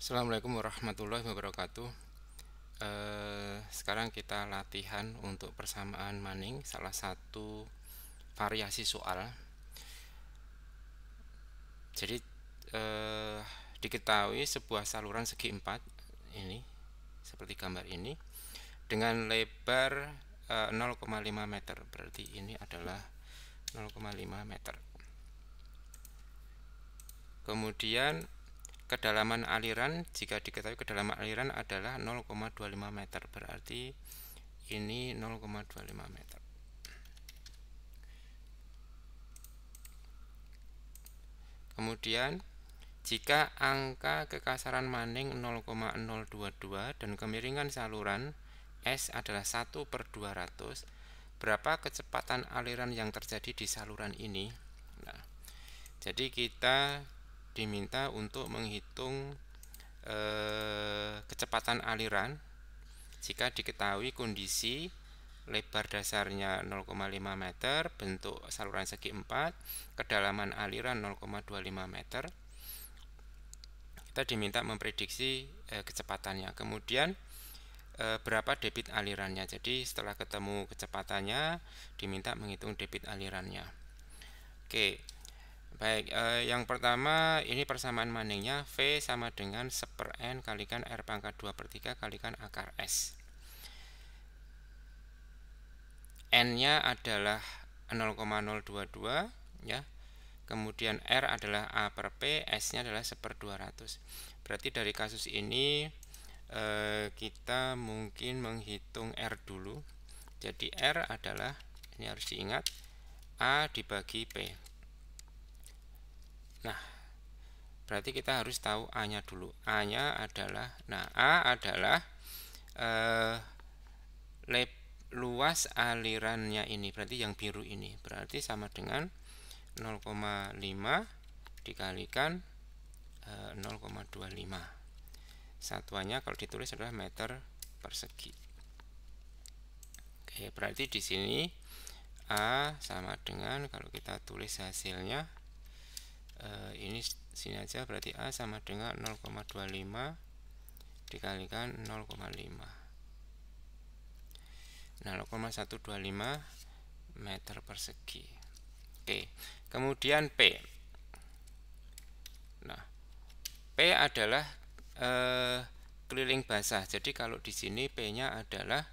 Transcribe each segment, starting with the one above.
Assalamualaikum warahmatullahi wabarakatuh eh, Sekarang kita latihan untuk persamaan maning Salah satu variasi soal Jadi eh, diketahui sebuah saluran segi empat Ini seperti gambar ini Dengan lebar eh, 0,5 meter Berarti ini adalah 0,5 meter Kemudian kedalaman aliran jika diketahui kedalaman aliran adalah 0,25 meter berarti ini 0,25 meter kemudian jika angka kekasaran maning 0,022 dan kemiringan saluran S adalah 1 per 200 berapa kecepatan aliran yang terjadi di saluran ini nah, jadi kita diminta untuk menghitung eh, kecepatan aliran jika diketahui kondisi lebar dasarnya 0,5 meter, bentuk saluran segi 4, kedalaman aliran 0,25 meter. Kita diminta memprediksi eh, kecepatannya. Kemudian eh, berapa debit alirannya. Jadi setelah ketemu kecepatannya, diminta menghitung debit alirannya. Oke, Baik, eh, yang pertama ini persamaan maningnya V sama dengan 1 per N kalikan R pangkat 2 per 3 kalikan akar S. N-nya adalah 0,022 ya. Kemudian R adalah A per P, S-nya adalah 1 per 200. Berarti dari kasus ini eh, kita mungkin menghitung R dulu. Jadi R adalah, ini harus diingat, A dibagi P Nah, berarti kita harus tahu A-nya dulu. A-nya adalah, nah A adalah eh, lab, luas alirannya ini, berarti yang biru ini. Berarti sama dengan 0,5 dikalikan eh, 0,25. Satuannya kalau ditulis adalah meter persegi. Oke, berarti di sini A sama dengan kalau kita tulis hasilnya uh, ini sini aja berarti A sama dengan 0,25 dikalikan 0,5 nah 0,125 meter persegi oke kemudian P nah P adalah e, keliling basah jadi kalau di sini P nya adalah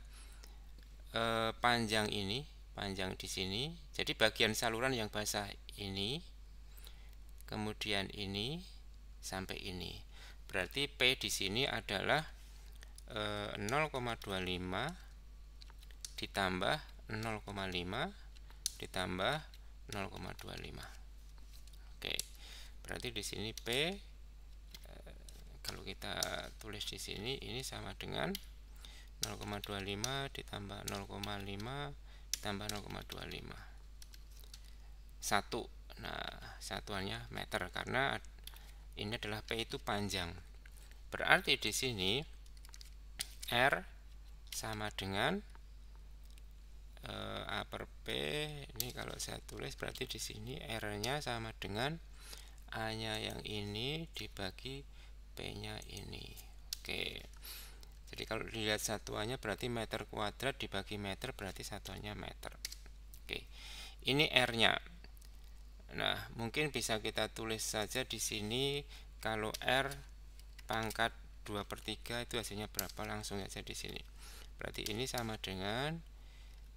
e, panjang ini panjang di sini jadi bagian saluran yang basah ini kemudian ini sampai ini. Berarti P di sini adalah e, eh, 0,25 ditambah 0,5 ditambah 0,25. Oke. Berarti di sini P e, kalau kita tulis di sini ini sama dengan 0,25 ditambah 0,5 ditambah 0,25. 1 nah, satuannya meter karena ini adalah P itu panjang. Berarti di sini R sama dengan A eh, per P. Ini kalau saya tulis berarti di sini R-nya sama dengan A-nya yang ini dibagi P-nya ini. Oke. Jadi kalau dilihat satuannya berarti meter kuadrat dibagi meter berarti satuannya meter. Oke. Ini R-nya. Nah, mungkin bisa kita tulis saja di sini kalau R pangkat 2 per 3 itu hasilnya berapa langsung saja di sini. Berarti ini sama dengan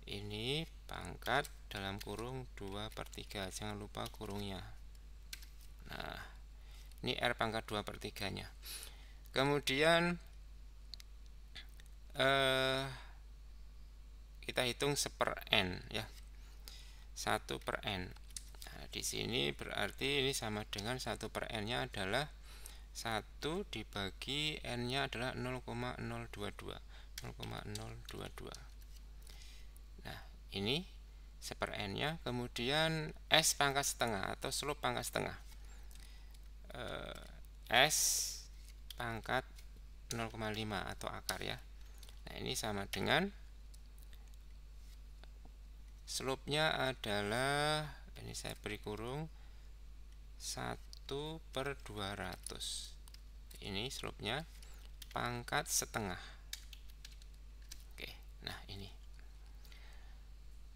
ini pangkat dalam kurung 2 per 3. Jangan lupa kurungnya. Nah, ini R pangkat 2 per 3 nya. Kemudian eh, kita hitung 1 ya. per N ya. 1 per N di sini berarti ini sama dengan 1 per n-nya adalah 1 dibagi n-nya adalah 0,022 0,022 nah ini 1 per n-nya kemudian s pangkat setengah atau slope pangkat setengah eh, s pangkat 0,5 atau akar ya nah ini sama dengan slope-nya adalah ini saya beri kurung 1 per 200 ini slope-nya pangkat setengah oke nah ini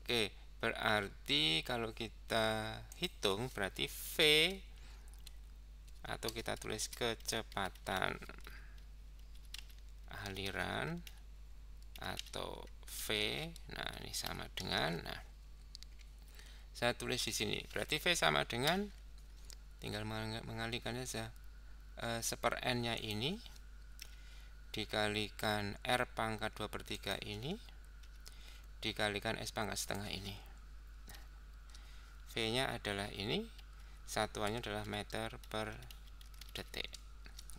oke berarti kalau kita hitung berarti V atau kita tulis kecepatan aliran atau V nah ini sama dengan nah saya tulis di sini berarti V sama dengan tinggal meng mengalihkan saja e, seper N nya ini dikalikan R pangkat dua per tiga ini dikalikan S pangkat setengah ini V nya adalah ini satuannya adalah meter per detik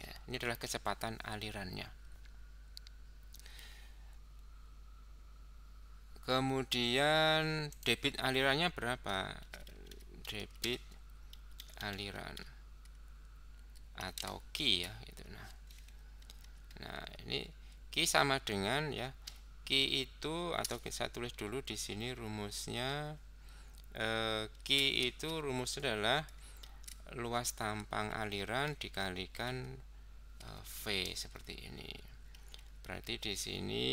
ya, ini adalah kecepatan alirannya kemudian debit alirannya berapa debit aliran atau ki ya itu nah nah ini ki sama dengan ya ki itu atau saya tulis dulu di sini rumusnya eh, itu rumus adalah luas tampang aliran dikalikan eh, v seperti ini berarti di sini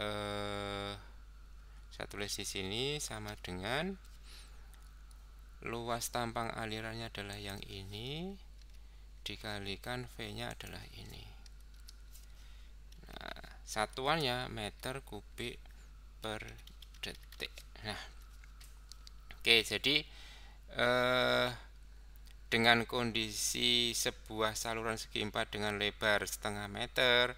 eh, saya tulis di sini sama dengan luas tampang alirannya adalah yang ini dikalikan V-nya adalah ini. Nah, satuannya meter kubik per detik. Nah, oke jadi eh, dengan kondisi sebuah saluran segi empat dengan lebar setengah meter,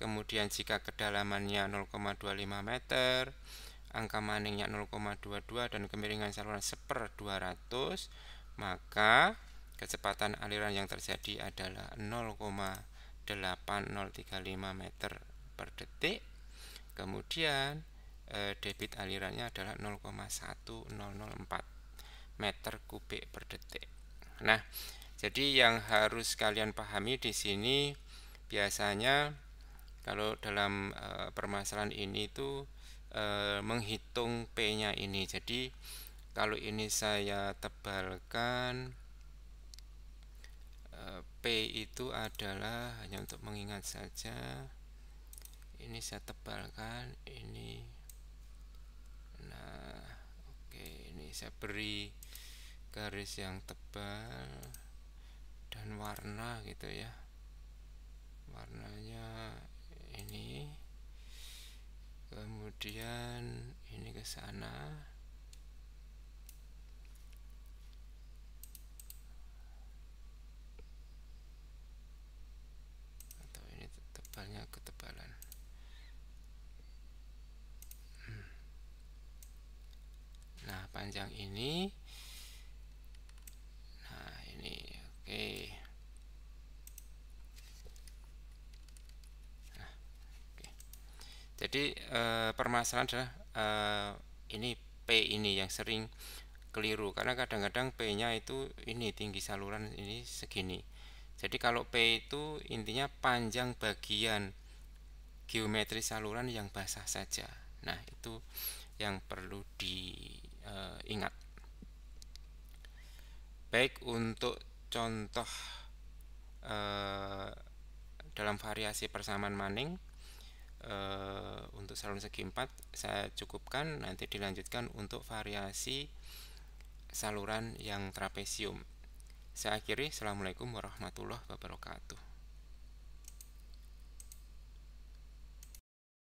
kemudian jika kedalamannya 0,25 meter angka maningnya 0,22 dan kemiringan saluran 1 per 200 maka kecepatan aliran yang terjadi adalah 0,8035 meter per detik kemudian eh, debit alirannya adalah 0,1004 meter kubik per detik nah jadi yang harus kalian pahami di sini biasanya kalau dalam uh, permasalahan ini itu uh, eh, menghitung P-nya ini. Jadi kalau ini saya tebalkan eh, P itu adalah hanya untuk mengingat saja. Ini saya tebalkan, ini nah oke ini saya beri garis yang tebal dan warna gitu ya warnanya sini kemudian ini ke sana atau ini tebalnya ketebalan hmm. nah panjang ini Jadi eh, permasalahan adalah eh, ini P ini yang sering keliru karena kadang-kadang P-nya itu ini tinggi saluran ini segini. Jadi kalau P itu intinya panjang bagian geometri saluran yang basah saja. Nah, itu yang perlu diingat. Eh, e, Baik untuk contoh e, dalam variasi persamaan maning uh, untuk saluran segi 4 saya cukupkan nanti dilanjutkan untuk variasi saluran yang trapesium. Saya akhiri, Assalamualaikum warahmatullahi wabarakatuh.